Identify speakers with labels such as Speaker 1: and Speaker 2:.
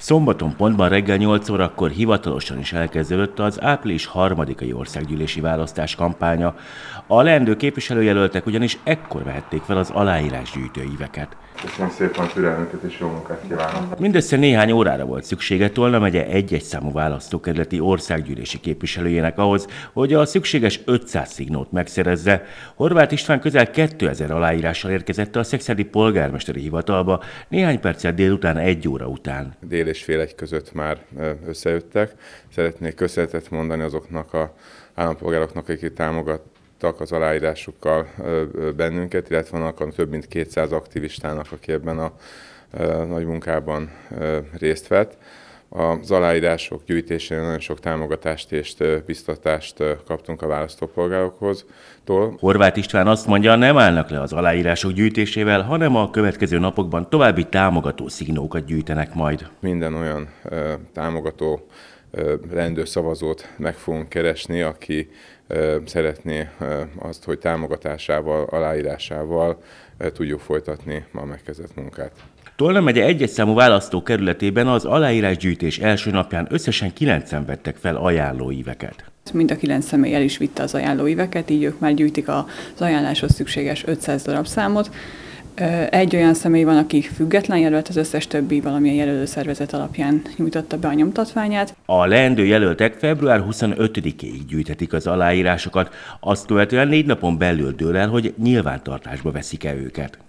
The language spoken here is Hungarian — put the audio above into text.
Speaker 1: Szombaton pontban reggel 8 órakor hivatalosan is elkezdődött az április harmadikai országgyűlési választás kampánya. A leendő képviselőjelöltek ugyanis ekkor vehették fel az aláírás íveket.
Speaker 2: Köszönöm szépen türelmüket és jó munkát kívánok.
Speaker 1: Mindössze néhány órára volt szüksége Tolna megye egy-egy számú választókerületi országgyűlési képviselőjének ahhoz, hogy a szükséges 500 szignót megszerezze. Horváth István közel 2000 aláírással érkezett a szexedi polgármesteri hivatalba néhány perccel délután egy óra után. Dél és fél egy között már összejöttek. Szeretnék köszönetet mondani azoknak
Speaker 2: a állampolgároknak, akik támogat, támogattak az aláírásukkal bennünket, illetve vannak több mint 200 aktivistának, aki ebben a nagy munkában részt vett. Az aláírások gyűjtésén nagyon sok támogatást és biztatást kaptunk a választópolgárokhoz.
Speaker 1: Horváth István azt mondja, nem állnak le az aláírások gyűjtésével, hanem a következő napokban további támogató szignókat gyűjtenek majd. Minden olyan támogató rendő szavazót meg fogunk
Speaker 2: keresni, aki szeretné azt, hogy támogatásával, aláírásával tudjuk folytatni a megkezdett munkát.
Speaker 1: Tolna megye egyes számú választókerületében az aláírásgyűjtés első napján összesen 90 vettek fel ajánlóíveket.
Speaker 3: Mind a kilenc személy el is vitte az ajánlóíveket, így ők már gyűjtik az ajánláshoz szükséges 500 darab számot. Egy olyan személy van, aki független jelölt, az összes többi valamilyen jelölőszervezet alapján nyújtotta be a nyomtatványát.
Speaker 1: A leendő jelöltek február 25-ig gyűjthetik az aláírásokat, azt követően négy napon belül dől el, hogy nyilvántartásba veszik-e őket.